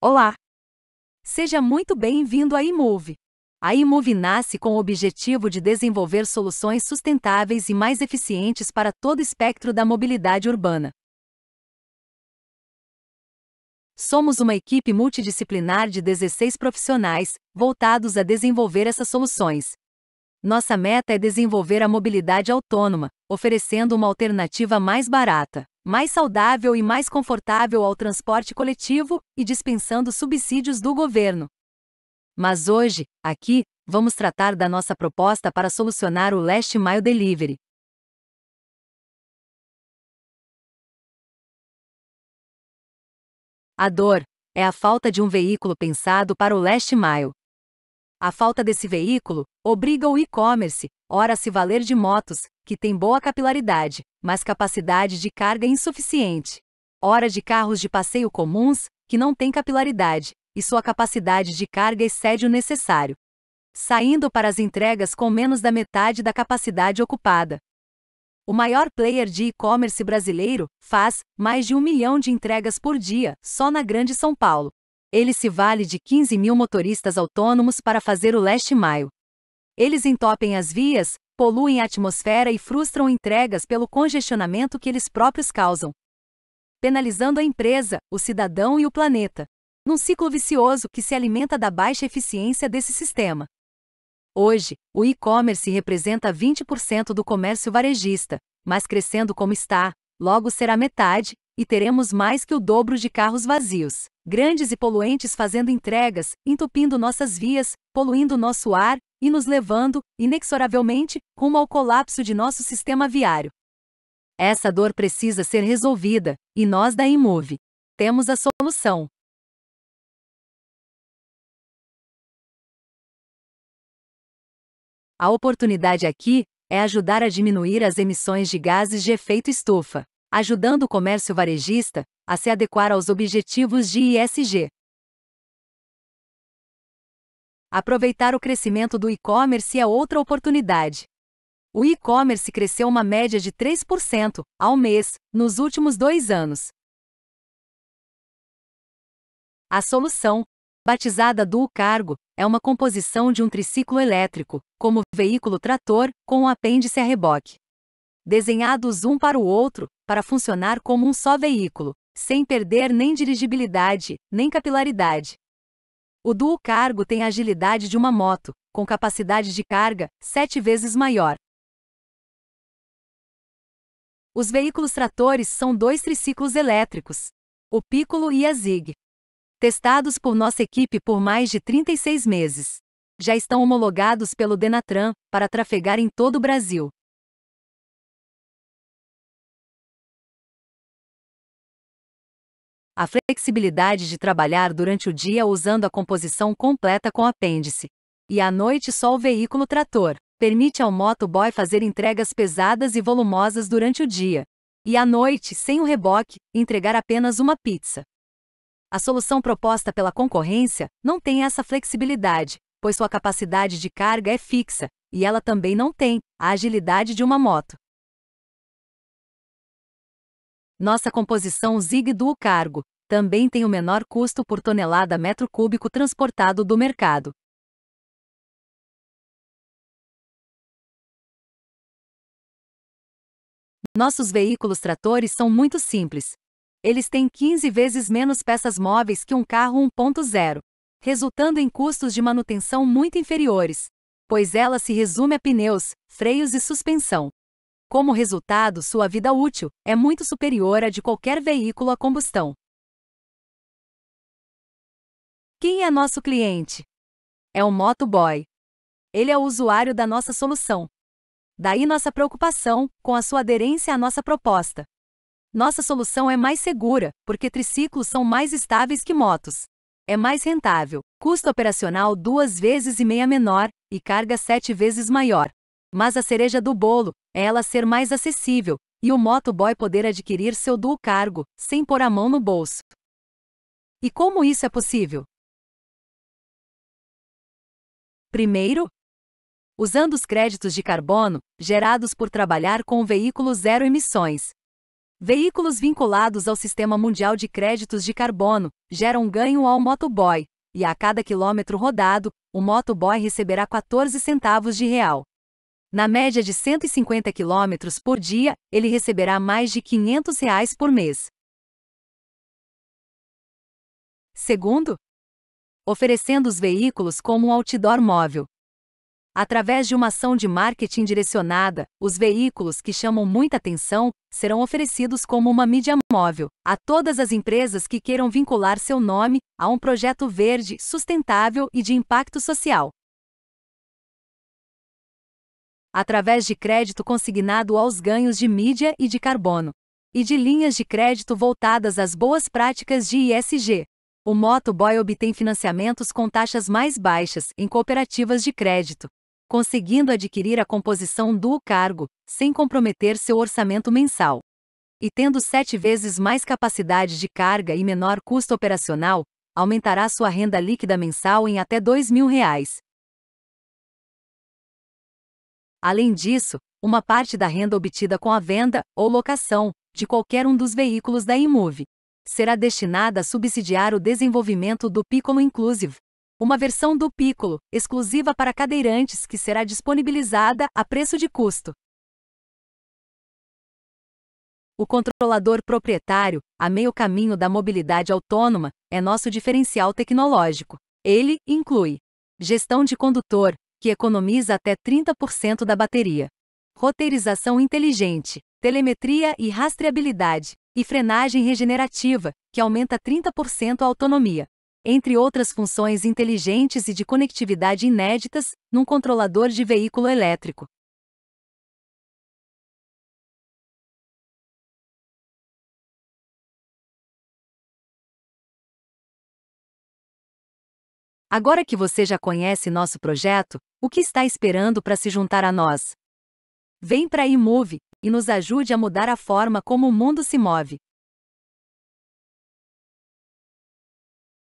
Olá! Seja muito bem-vindo à iMove. A iMove nasce com o objetivo de desenvolver soluções sustentáveis e mais eficientes para todo o espectro da mobilidade urbana. Somos uma equipe multidisciplinar de 16 profissionais, voltados a desenvolver essas soluções. Nossa meta é desenvolver a mobilidade autônoma, oferecendo uma alternativa mais barata, mais saudável e mais confortável ao transporte coletivo e dispensando subsídios do governo. Mas hoje, aqui, vamos tratar da nossa proposta para solucionar o Last Mile Delivery. A dor é a falta de um veículo pensado para o Last Mile. A falta desse veículo obriga o e-commerce, ora se valer de motos, que tem boa capilaridade, mas capacidade de carga é insuficiente. Ora de carros de passeio comuns, que não têm capilaridade, e sua capacidade de carga excede o necessário. Saindo para as entregas com menos da metade da capacidade ocupada. O maior player de e-commerce brasileiro faz mais de um milhão de entregas por dia, só na Grande São Paulo. Ele se vale de 15 mil motoristas autônomos para fazer o last mile. Eles entopem as vias, poluem a atmosfera e frustram entregas pelo congestionamento que eles próprios causam, penalizando a empresa, o cidadão e o planeta. Num ciclo vicioso que se alimenta da baixa eficiência desse sistema. Hoje, o e-commerce representa 20% do comércio varejista, mas crescendo como está, logo será metade, e teremos mais que o dobro de carros vazios, grandes e poluentes fazendo entregas, entupindo nossas vias, poluindo nosso ar e nos levando, inexoravelmente, rumo ao colapso de nosso sistema viário. Essa dor precisa ser resolvida, e nós da IMOVE temos a solução. A oportunidade aqui é ajudar a diminuir as emissões de gases de efeito estufa ajudando o comércio varejista a se adequar aos objetivos de ISG. Aproveitar o crescimento do e-commerce é outra oportunidade. O e-commerce cresceu uma média de 3% ao mês nos últimos dois anos. A solução, batizada do Cargo, é uma composição de um triciclo elétrico, como veículo trator, com um apêndice a reboque desenhados um para o outro, para funcionar como um só veículo, sem perder nem dirigibilidade, nem capilaridade. O duo cargo tem a agilidade de uma moto, com capacidade de carga sete vezes maior. Os veículos tratores são dois triciclos elétricos, o Piccolo e a Zig. Testados por nossa equipe por mais de 36 meses. Já estão homologados pelo Denatran para trafegar em todo o Brasil. a flexibilidade de trabalhar durante o dia usando a composição completa com apêndice. E à noite só o veículo trator. Permite ao motoboy fazer entregas pesadas e volumosas durante o dia. E à noite, sem o reboque, entregar apenas uma pizza. A solução proposta pela concorrência não tem essa flexibilidade, pois sua capacidade de carga é fixa, e ela também não tem a agilidade de uma moto. Nossa composição Zig do Cargo também tem o menor custo por tonelada metro cúbico transportado do mercado. Nossos veículos tratores são muito simples. Eles têm 15 vezes menos peças móveis que um carro 1.0, resultando em custos de manutenção muito inferiores, pois ela se resume a pneus, freios e suspensão. Como resultado, sua vida útil é muito superior à de qualquer veículo a combustão. Quem é nosso cliente? É o motoboy. Ele é o usuário da nossa solução. Daí nossa preocupação com a sua aderência à nossa proposta. Nossa solução é mais segura, porque triciclos são mais estáveis que motos. É mais rentável, custo operacional duas vezes e meia menor e carga sete vezes maior. Mas a cereja do bolo ela ser mais acessível e o motoboy poder adquirir seu dual cargo sem pôr a mão no bolso. E como isso é possível? Primeiro, usando os créditos de carbono gerados por trabalhar com o veículo zero emissões. Veículos vinculados ao Sistema Mundial de Créditos de Carbono geram ganho ao motoboy, e a cada quilômetro rodado, o motoboy receberá 14 centavos de real. Na média de 150 km por dia, ele receberá mais de R$ 500 reais por mês. Segundo, oferecendo os veículos como um outdoor móvel. Através de uma ação de marketing direcionada, os veículos que chamam muita atenção serão oferecidos como uma mídia móvel a todas as empresas que queiram vincular seu nome a um projeto verde, sustentável e de impacto social através de crédito consignado aos ganhos de mídia e de carbono, e de linhas de crédito voltadas às boas práticas de ISG. O motoboy obtém financiamentos com taxas mais baixas em cooperativas de crédito, conseguindo adquirir a composição do cargo sem comprometer seu orçamento mensal. E tendo sete vezes mais capacidade de carga e menor custo operacional, aumentará sua renda líquida mensal em até R$ 2.000 Além disso, uma parte da renda obtida com a venda ou locação de qualquer um dos veículos da IMUV será destinada a subsidiar o desenvolvimento do Piccolo Inclusive, uma versão do Piccolo exclusiva para cadeirantes que será disponibilizada a preço de custo. O controlador proprietário, a meio caminho da mobilidade autônoma, é nosso diferencial tecnológico. Ele inclui gestão de condutor, que economiza até 30% da bateria. Roteirização inteligente, telemetria e rastreabilidade, e frenagem regenerativa, que aumenta 30% a autonomia. Entre outras funções inteligentes e de conectividade inéditas, num controlador de veículo elétrico. Agora que você já conhece nosso projeto, o que está esperando para se juntar a nós? Vem para iMove e nos ajude a mudar a forma como o mundo se move.